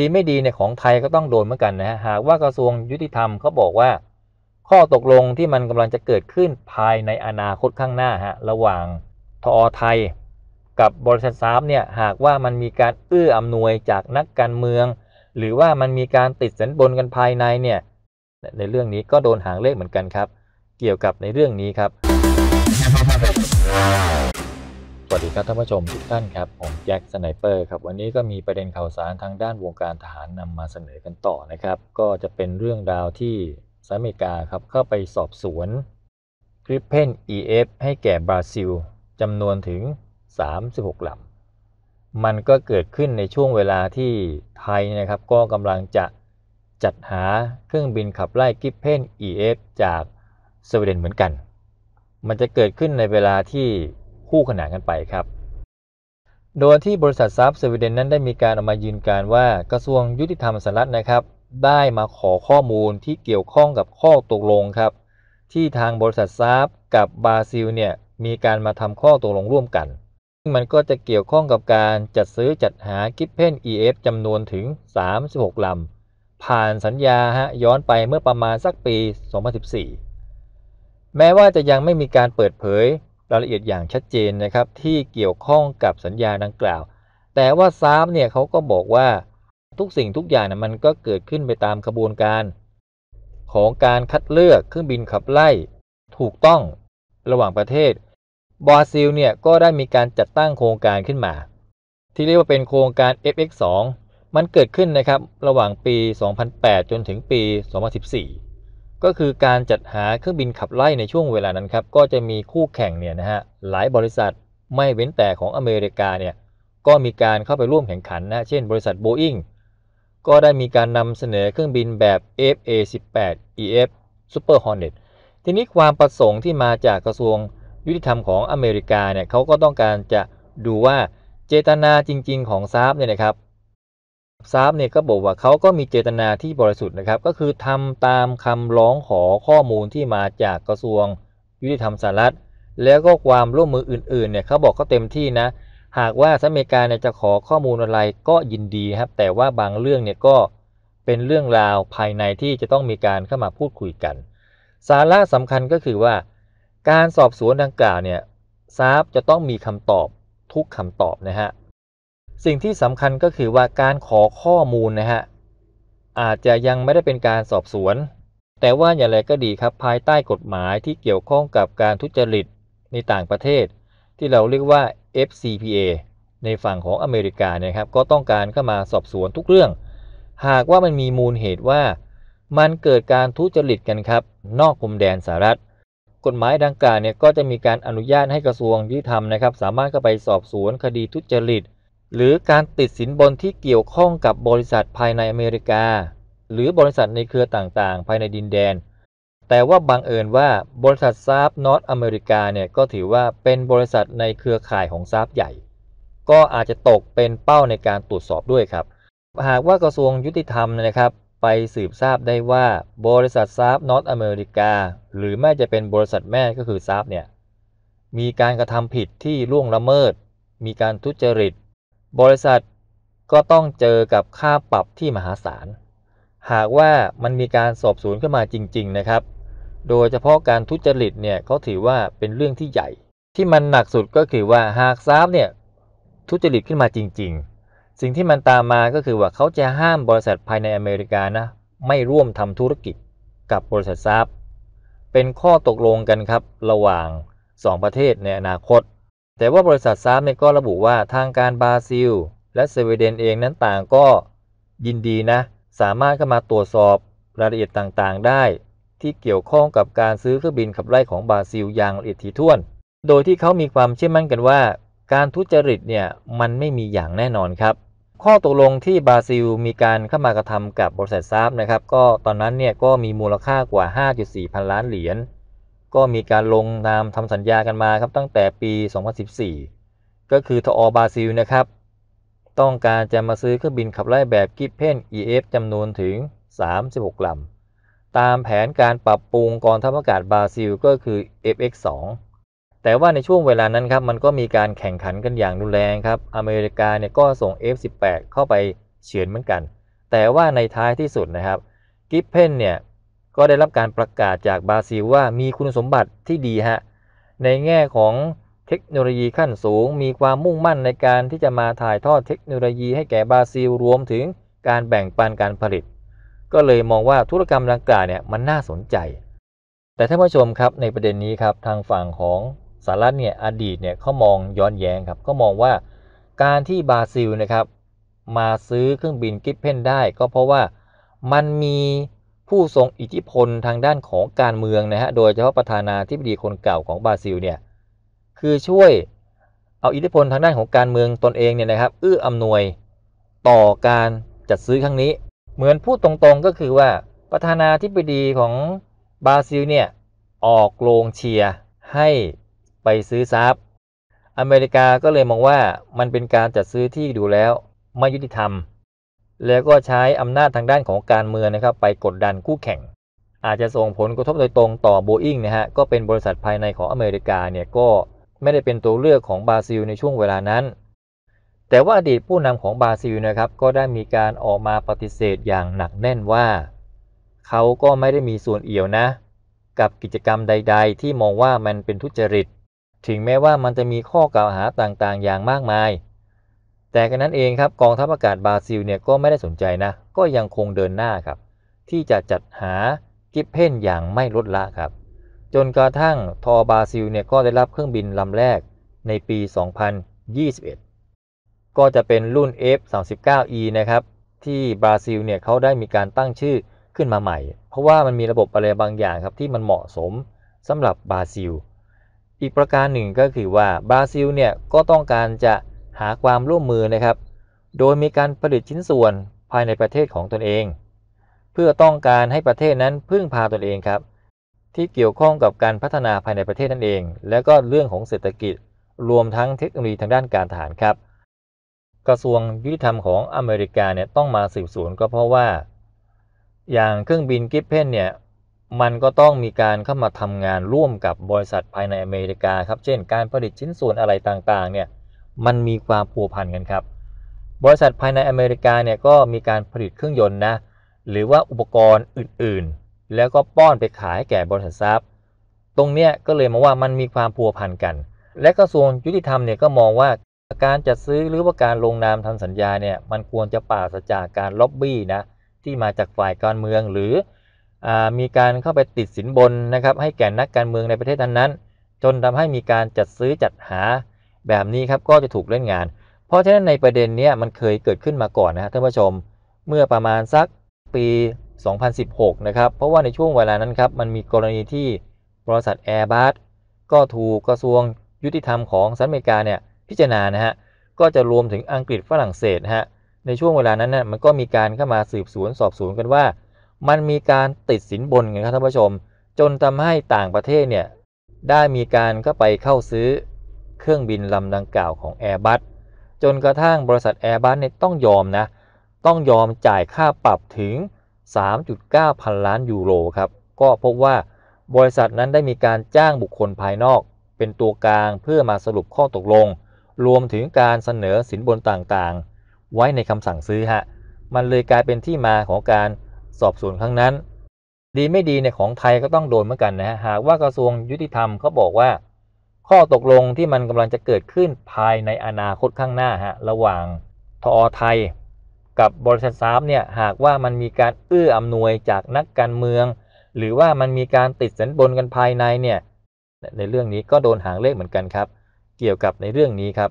ดี ไม่ดีเนี่ยของไทยก็ต้องโดนเหมือนกัน นะ ฮะหากว่ากระทรวงยุติธรรมเขาบอกว่า ข้อตกลงที่มันกำลังจะเกิดขึ้นภายในอนาคตข้างหน้า ฮะระหว่างทอไทย กับบริษัทซับเนี่ย หากว่ามันมีการเอื้ออำนวยจากนักการเมือง หรือว่ามันมีการติดสันบนกันภายในเนี่ยในเรื่องนี้ก็โดนหางเลขเหมือนกันครับ เกี่ยวกับในเรื่องนี้ครับวัสดีครับท่านผู้ชมทุกท่านครับ ผมแจ็คสไนเปอร์ครับ วันนี้ก็มีประเด็นข่าวสารทางด้านวงการทหารนำมาเสนอกันต่อนะครับ ก็จะเป็นเรื่องราวที่สหรัฐอเมริกาครับ เข้าไปสอบสวนกริปเพน EF ให้แก่บราซิลจำนวนถึง 36ลำมันก็เกิดขึ้นในช่วงเวลาที่ไทยนะครับ ก็กำลังจะจัดหาเครื่องบินขับไล่กริปเพน EF จากสวีเดนเหมือนกัน มันจะเกิดขึ้นในเวลาที่คู่ขนานกันไปครับ โดยที่บริษัทซับสวีเดนนั้นได้มีการออกมายืนการว่ากระทรวงยุติธรรมสหรัฐนะครับ ได้มาขอข้อมูลที่เกี่ยวข้องกับข้อตกลงครับ ที่ทางบริษัทซับกับบราซิลเนี่ยมีการมาทำข้อตกลงร่วมกันมันก็จะเกี่ยวข้องกับการจัดซื้อจัดหากิฟเพน EF จำนวนถึง 36ลำผ่านสัญญาฮะย้อนไปเมื่อประมาณสักปี2014แม้ว่าจะยังไม่มีการเปิดเผยรายละเอียดอย่างชัดเจนนะครับ ที่เกี่ยวข้องกับสัญญาดังกล่าว แต่ว่าซามเนี่ยเขาก็บอกว่าทุกสิ่งทุกอย่างนะมันก็เกิดขึ้นไปตามขบวนการ ของการคัดเลือกเครื่องบินขับไล่ ถูกต้องระหว่างประเทศบราซิลเนี่ยก็ได้มีการจัดตั้งโครงการขึ้นมา ที่เรียกว่าเป็นโครงการ FX2 มันเกิดขึ้นนะครับระหว่างปี 2008 จนถึงปี 2014ก็คือการจัดหาเครื่องบินขับไล่ในช่วงเวลานั้นครับ ก็จะมีคู่แข่งเนี่ยนะฮะหลายบริษัทไม่เว้นแต่ของอเมริกาเนี่ยก็มีการเข้าไปร่วมแข่งขันนะเช่นบริษัท Boeing ก็ได้มีการนำเสนอเครื่องบินแบบ FA18 EF Super Hornet ทีนี้ความประสงค์ที่มาจากกระทรวงยุติธรรมของอเมริกาเนี่ยเขาก็ต้องการจะดูว่าเจตนาจริงๆของซาบเนี่ยนะครับซาัเนี่ยก็บอกว่าเขาก็มีเจตนาที่บริสุทธิ์นะครับ ก็คือทำตามคำร้องขอข้อมูลที่มาจากกระทรวง ยุติธรรมสหรัฐแล้วก็ความร่วมมืออื่นๆเนี่ยเขาบอกก็เต็มที่นะ หากว่าสหรัฐอเมริกาเนี่ยจะขอข้อมูลอะไรก็ยินดีครับแต่ว่าบางเรื่องเนี่ยก็เป็นเรื่องราวภายในที่จะต้องมีการเข้ามาพูดคุยกัน สาระสำคัญก็คือว่าการสอบสวนดังกล่าวเนี่ยซาบจะต้องมีคำตอบทุกคำตอบนะฮะสิ่งที่สำคัญก็คือว่าการขอข้อมูลนะฮะอาจจะยังไม่ได้เป็นการสอบสวน แต่ว่าอย่างไรก็ดีครับภายใต้กฎหมายที่เกี่ยวข้องกับการทุจริตในต่างประเทศ ที่เราเรียกว่า FCPA ในฝั่งของอเมริกาเนี่ยครับก็ต้องการเข้ามาสอบสวนทุกเรื่อง หากว่ามันมีมูลเหตุว่า มันเกิดการทุจริตกันครับนอกพรมแดนสหรัฐ กฎหมายดังกล่าวเนี่ยก็จะมีการอนุญาตให้กระทรวงยุติธรรมนะครับสามารถเข้าไปสอบสวนคดีทุจริตหรือการติดสินบนที่เกี่ยวข้องกับบริษัทภายในอเมริกา หรือบริษัทในเครือต่างๆ ภายในดินแดน แต่ว่าบังเอิญว่าบริษัทซาฟนอตอเมริกาเนี่ยก็ถือว่าเป็นบริษัทในเครือข่ายของซาฟใหญ่ ก็อาจจะตกเป็นเป้าในการตรวจสอบด้วยครับ หากว่ากระทรวงยุติธรรมนะครับไปสืบทราบได้ว่าบริษัทซาฟนอตอเมริกา หรือแม้จะเป็นบริษัทแม่ก็คือซาฟเนี่ย มีการกระทำผิดที่ล่วงละเมิด มีการทุจริตบริษัทก็ต้องเจอกับค่าปรับที่มหาศาล หากว่ามันมีการสอบสวนขึ้นมาจริงๆนะครับ โดยเฉพาะการทุจริตเนี่ยเขาถือว่าเป็นเรื่องที่ใหญ่ ที่มันหนักสุดก็คือว่าหากทรัพย์เนี่ยทุจริตขึ้นมาจริงๆ สิ่งที่มันตามมาก็คือว่าเขาจะห้ามบริษัทภายในอเมริกานะไม่ร่วมทำธุรกิจกับบริษัททรัพย์เป็นข้อตกลงกันครับระหว่าง 2 ประเทศในอนาคตแต่ว่าบริษัทซาร์เนี่ยก็ระบุว่าทางการบราซิลและสวีเดนเองนั้นต่างก็ยินดีนะสามารถเข้ามาตรวจสอบรายละเอียดต่างๆ ได้ ที่เกี่ยวข้องกับการซื้อเครื่องบินขับไล่ของบราซิล อย่างละเอียดถี่ถ้วน โดยที่เขามีความเชื่อมั่นกันว่า การทุจริตเนี่ยมันไม่มีอย่างแน่นอนครับ ข้อตกลงที่บราซิลมีการเข้ามากระทำกับบริษัทซับนะครับก็ตอนนั้นเนี่ยก็มีมูลค่ากว่า 5.4 พันล้านเหรียญก็มีการลงนามทำสัญญากันมาครับตั้งแต่ปี 2014 ก็คือทออบราซิลนะครับ ต้องการจะมาซื้อเครื่องบินขับไล่แบบกิปเพน EF จำนวนถึง 36 ลำตามแผนการปรับปรุงกองทัพอากาศบราซิลก็คือ FX2 แต่ว่าในช่วงเวลานั้นครับมันก็มีการแข่งขันกันอย่างรุนแรงครับ อเมริกาเนี่ยก็ส่ง F18 เข้าไปเฉือนเหมือนกัน แต่ว่าในท้ายที่สุดนะครับกิปเพนเนี่ยก็ได้รับการประกาศจากบราซิลว่ามีคุณสมบัติที่ดีฮะ ในแง่ของเทคโนโลยีขั้นสูง มีความมุ่งมั่นในการที่จะมาถ่ายทอดเทคโนโลยีให้แก่บราซิลรวมถึงการแบ่งปันการผลิต ก็เลยมองว่าธุรกรรมดังกล่าวเนี่ยมันน่าสนใจ แต่ท่านผู้ชมครับในประเด็นนี้ครับ ทางฝั่งของสหรัฐเนี่ยอดีตเนี่ยเขามองย้อนแย้งครับก็มองว่าการที่บราซิลนะครับ มาซื้อเครื่องบินกิฟเพนได้ ก็เพราะว่ามันมีผู้ทรงอิทธิพลทางด้านของการเมืองนะฮะ โดยเฉพาะประธานาธิบดีคนเก่าของบราซิลเนี่ย คือช่วยเอาอิทธิพลทางด้านของการเมืองตนเอง เนี่ยนะครับเอื้ออำนวยต่อการจัดซื้อครั้งนี้ เหมือนพูดตรงๆ ก็คือว่าประธานาธิบดีของบราซิลเนี่ยออกโรงเชียร์ให้ไปซื้อซับอเมริกาก็เลยมองว่ามันเป็นการจัดซื้อที่ดูแล้วไม่ยุติธรรมแล้วก็ใช้อำนาจทางด้านของการเมืองนะครับไปกดดันคู่แข่ง อาจจะส่งผลกระทบโดยตรงต่อโบอิงนะฮะก็เป็นบริษัทภายในของอเมริกาเนี่ยก็ไม่ได้เป็นตัวเลือกของบราซิลในช่วงเวลานั้น แต่ว่าอดีตผู้นำของบราซิลนะครับก็ได้มีการออกมาปฏิเสธอย่างหนักแน่นว่า เขาก็ไม่ได้มีส่วนเอี่ยวนะ กับกิจกรรมใดๆที่มองว่ามันเป็นทุจริตถึงแม้ว่ามันจะมีข้อกล่าวหาต่างๆ อย่างมากมายแต่กันนั้นเองครับกองทัพอากาศบราซิลเนี่ยก็ไม่ได้สนใจนะ ก็ยังคงเดินหน้าครับที่จะจัดหากิฟเพนอย่างไม่ลดละครับ จนกระทั่งทอบราซิลเนี่ยก็ได้รับเครื่องบินลำแรกในปี 2021 ก็จะเป็นรุ่น F39E นะครับที่บราซิลเนี่ยเขาได้มีการตั้งชื่อขึ้นมาใหม่ เพราะว่ามันมีระบบอะไรบางอย่างครับที่มันเหมาะสมสำหรับบราซิล อีกประการหนึ่งก็คือว่าบราซิลเนี่ยก็ต้องการจะหาความร่วมมือนะครับ โดยมีการผลิตชิ้นส่วนภายในประเทศของตนเอง เพื่อต้องการให้ประเทศนั้นพึ่งพาตนเองครับ ที่เกี่ยวข้องกับการพัฒนาภายในประเทศนั่นเอง และก็เรื่องของเศรษฐกิจ รวมทั้งเทคโนโลยีทางด้านการทหารครับ กระทรวงยุติธรรมของอเมริกาเนี่ยต้องมาสืบสวนก็เพราะว่า อย่างเครื่องบินกิฟเพนเนี่ย มันก็ต้องมีการเข้ามาทำงานร่วมกับบริษัทภายในอเมริกาครับ เช่น การผลิตชิ้นส่วนอะไรต่างๆเนี่ยมันมีความผูกพันกันครับ บริษัทภายในอเมริกาเนี่ยก็มีการผลิตเครื่องยนต์นะหรือว่าอุปกรณ์อื่นๆ แล้วก็ป้อนไปขายแก่บริษัททรัพย์ตรงเนี้ยก็เลยมาว่ามันมีความผูกพันกัน และกระทรวงยุติธรรมเนี่ยก็มองว่าการจัดซื้อหรือว่าการลงนามทำสัญญาเนี่ยมันควรจะปราศจากการล็อบบี้นะที่มาจากฝ่ายการเมืองหรืออมีการเข้าไปติดสินบนนะครับให้แก่นักการเมืองในประเทศนั้นๆจนทำให้มีการจัดซื้อจัดหาแบบนี้ครับก็จะถูกเล่นงาน เพราะฉะนั้นในประเด็นนี้มันเคยเกิดขึ้นมาก่อนนะท่านผู้ชม เมื่อประมาณสักปี 2016 นะครับ เพราะว่าในช่วงเวลานั้นครับ มันมีกรณีที่บริษัท Airbus ก็ถูกกระทรวงยุติธรรมของสหรัฐอเมริกาเนี่ยพิจารณานะฮะ ก็จะรวมถึงอังกฤษฝรั่งเศสฮะ ในช่วงเวลานั้นน่ยมันก็มีการเข้ามาสืบสวนสอบสวนกันว่ามันมีการติดสินบนกันครับท่านผู้ชม จนทำให้ต่างประเทศเนี่ยได้มีการเข้าไปเข้าซื้อเครื่องบินลำดังกล่าวของ Airbus จนกระทั่งบริษัท Airbus เนี่ยต้องยอมนะ ต้องยอมจ่ายค่าปรับถึง 3.9 พันล้านยูโร ครับ ก็พบว่าบริษัทนั้นได้มีการจ้างบุคคลภายนอก เป็นตัวกลางเพื่อมาสรุปข้อตกลง รวมถึงการเสนอสินบนต่างๆ ไว้ในคำสั่งซื้อฮะ มันเลยกลายเป็นที่มาของการสอบสวนครั้งนั้น ดีไม่ดีในของไทยก็ต้องโดนเหมือนกันนะฮะ หากว่ากระทรวงยุติธรรมเขาบอกว่าข้อตกลงที่มันกำลังจะเกิดขึ้นภายในอนาคตข้างหน้าฮะระหว่างทอไทย กับบริษัทซับเนี่ยหากว่ามันมีการเอื้ออำนวยจากนักการเมือง หรือว่ามันมีการติดสินบนกันภายในเนี่ยในเรื่องนี้ก็โดนหางเลขเหมือนกันครับ เกี่ยวกับในเรื่องนี้ครับ